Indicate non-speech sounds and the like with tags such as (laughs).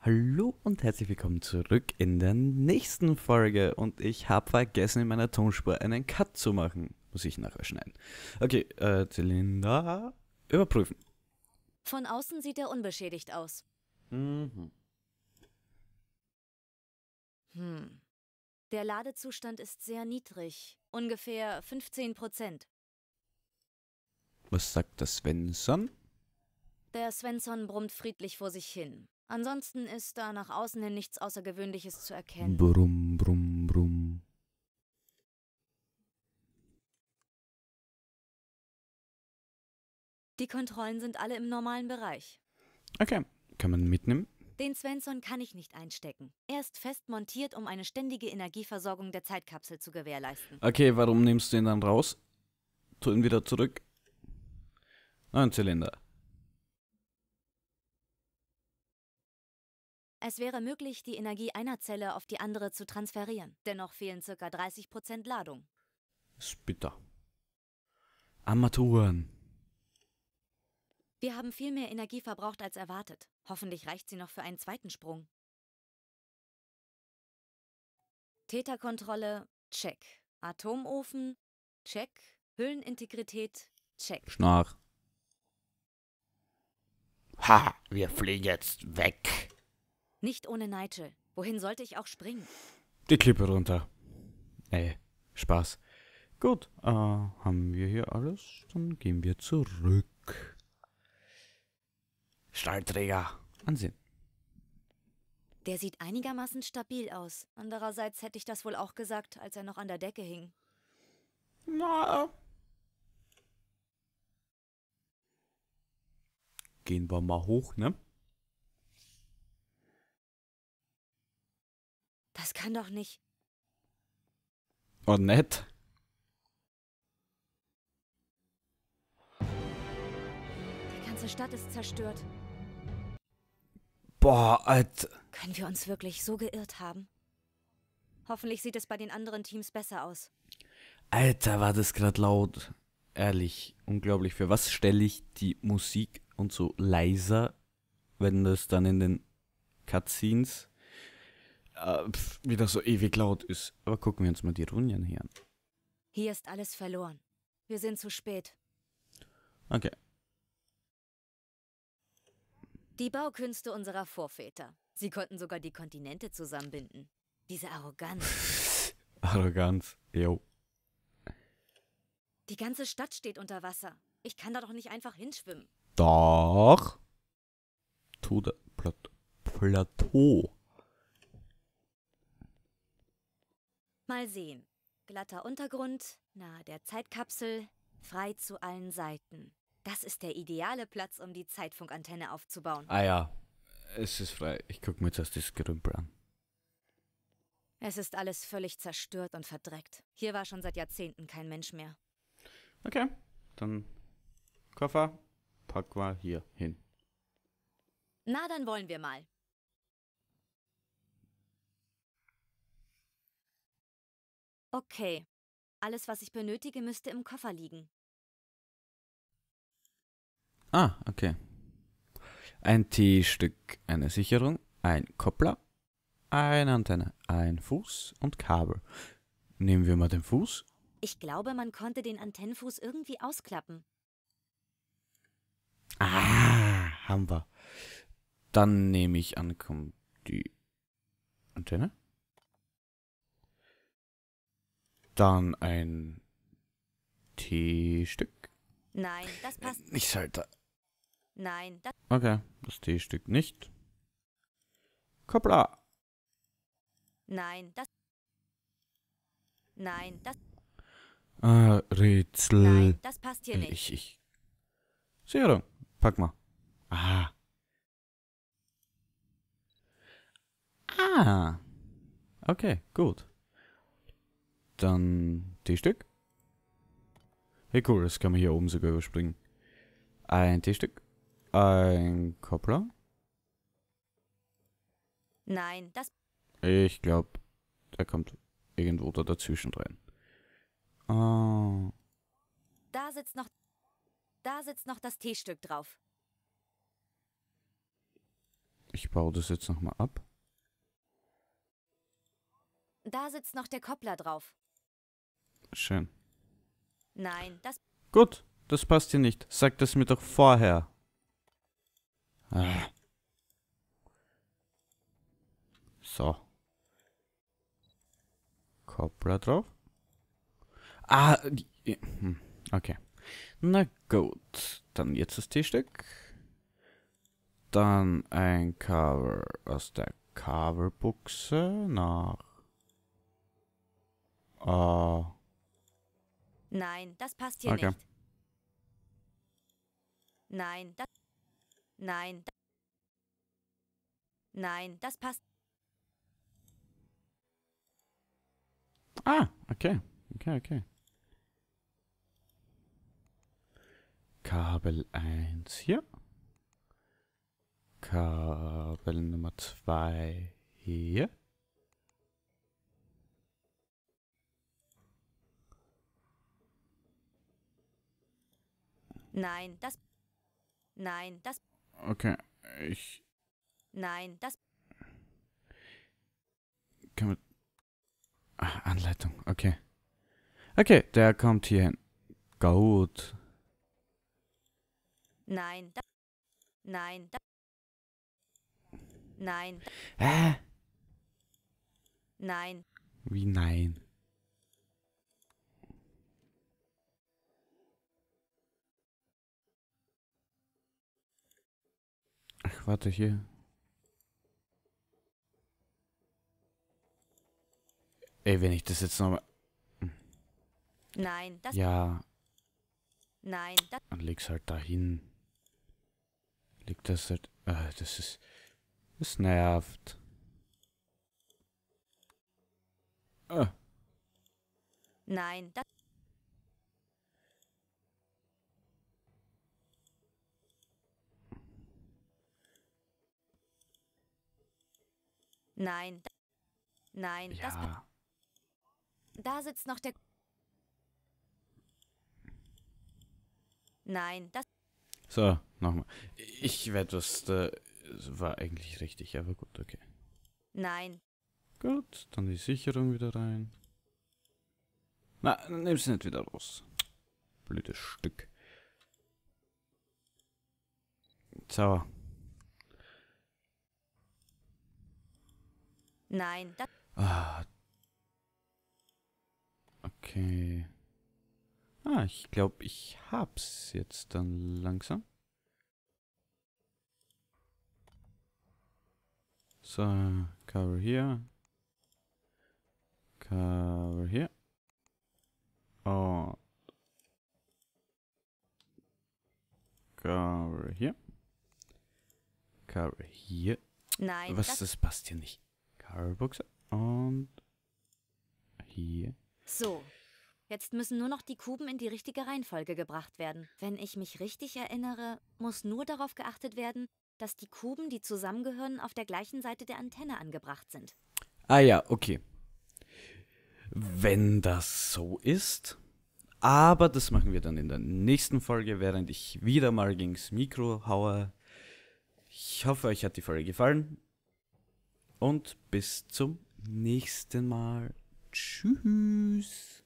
Hallo und herzlich willkommen zurück in der nächsten Folge. Und ich habe vergessen, in meiner Tonspur einen Cut zu machen. Muss ich nachher schneiden. Okay, äh, Zylinder überprüfen. Von außen sieht er unbeschädigt aus. Mhm. Hm. Der Ladezustand ist sehr niedrig. Ungefähr 15 Prozent. Was sagt der Svensson? Der Svensson brummt friedlich vor sich hin. Ansonsten ist da nach außen hin nichts Außergewöhnliches zu erkennen. Brumm, brumm, brumm. Die Kontrollen sind alle im normalen Bereich. Okay, kann man mitnehmen? Den Svensson kann ich nicht einstecken. Er ist fest montiert, um eine ständige Energieversorgung der Zeitkapsel zu gewährleisten. Okay, warum nimmst du ihn dann raus? Tu ihn wieder zurück. Neun Zylinder. Es wäre möglich, die Energie einer Zelle auf die andere zu transferieren. Dennoch fehlen ca. 30% Ladung. Spitter. Armaturen. Wir haben viel mehr Energie verbraucht als erwartet. Hoffentlich reicht sie noch für einen zweiten Sprung. Täterkontrolle, check. Atomofen, check. Hüllenintegrität, check. Schnarch. Ha, wir fliegen jetzt weg. Nicht ohne Nigel. Wohin sollte ich auch springen? Die Klippe runter. Ey, Spaß. Gut, äh, haben wir hier alles? Dann gehen wir zurück. Stahlträger. Ansehen. Der sieht einigermaßen stabil aus. Andererseits hätte ich das wohl auch gesagt, als er noch an der Decke hing. Na. Gehen wir mal hoch, ne? kann doch nicht. Oh, nett. Die ganze Stadt ist zerstört. Boah, Alter. Können wir uns wirklich so geirrt haben? Hoffentlich sieht es bei den anderen Teams besser aus. Alter, war das gerade laut. Ehrlich, unglaublich. Für was stelle ich die Musik und so leiser, wenn das dann in den Cutscenes äh, pf, wieder so ewig laut ist. Aber gucken wir uns mal die Runien hier an. Hier ist alles verloren. Wir sind zu spät. Okay. Die Baukünste unserer Vorväter. Sie konnten sogar die Kontinente zusammenbinden. Diese Arroganz. (laughs) Arroganz, jo. Die ganze Stadt steht unter Wasser. Ich kann da doch nicht einfach hinschwimmen. Doch. Tude Plateau. Mal sehen. Glatter Untergrund, nahe der Zeitkapsel, frei zu allen Seiten. Das ist der ideale Platz, um die Zeitfunkantenne aufzubauen. Ah ja, es ist frei. Ich gucke mir jetzt das Gerümpel an. Es ist alles völlig zerstört und verdreckt. Hier war schon seit Jahrzehnten kein Mensch mehr. Okay, dann Koffer, pack mal hier hin. Na, dann wollen wir mal. Okay. Alles, was ich benötige, müsste im Koffer liegen. Ah, okay. Ein T-Stück, eine Sicherung, ein Koppler, eine Antenne, ein Fuß und Kabel. Nehmen wir mal den Fuß. Ich glaube, man konnte den Antennenfuß irgendwie ausklappen. Ah, haben wir. Dann nehme ich an, kommt die Antenne. Dann ein T-Stück? Nein, das passt. Äh, nicht Schalter. Nein, das. Okay, das T-Stück nicht. Koppla. Nein, das. Nein, das. Ah, Rätsel. Nein, das passt hier äh, nicht. Ich, ich. Sicherung. Pack mal. Ah. Ah. Okay, gut. Dann T-Stück. Hey cool, das kann man hier oben sogar überspringen. Ein T-Stück. Ein Koppler. Nein, das... Ich glaube, der kommt irgendwo da dazwischen rein. Oh. Da sitzt noch... Da sitzt noch das T-Stück drauf. Ich baue das jetzt nochmal ab. Da sitzt noch der Koppler drauf. Schön. Nein, das. Gut, das passt hier nicht. Sag das mir doch vorher. Ah. So. Cobra drauf. Ah, äh, hm, okay. Na gut, dann jetzt das T-Stück. Dann ein Cover aus der Coverbuchse nach... Ah. Nein, das passt hier okay. nicht. Nein, das. Nein. Das Nein, das passt. Ah, okay. Okay, okay. Kabel 1 hier. Kabel Nummer 2 hier. Nein, das. Nein, das. Okay, ich. Nein, das. Kann man. Ach, Anleitung, okay. Okay, der kommt hier hin. Gut. Nein, da. Nein, da. Nein. Hä? Nein. Wie nein? warte hier. Ey, wenn ich das jetzt nochmal... Nein, das... Ja. Nein, das... Und leg's halt dahin. Leg das halt... Ah, das ist... Das nervt. Ah. Nein, das... Nein. Nein. Ja. Das da sitzt noch der... Nein, das... So, nochmal. Ich werde das... Äh, war eigentlich richtig, aber gut, okay. Nein. Gut, dann die Sicherung wieder rein. Na, dann nimm sie nicht wieder raus. Blödes Stück. So. Nein. das. ah. Okay. Ah, ich glaube, ich hab's jetzt dann langsam. So, cover hier. Cover hier. Oh. cover hier. Cover hier. Nein. Was, das passt hier nicht. Carbox und hier. So, jetzt müssen nur noch die Kuben in die richtige Reihenfolge gebracht werden. Wenn ich mich richtig erinnere, muss nur darauf geachtet werden, dass die Kuben, die zusammengehören, auf der gleichen Seite der Antenne angebracht sind. Ah ja, okay. Wenn das so ist. Aber das machen wir dann in der nächsten Folge, während ich wieder mal gegens Mikro haue. Ich hoffe, euch hat die Folge gefallen und bis zum nächsten Mal. Tschüss.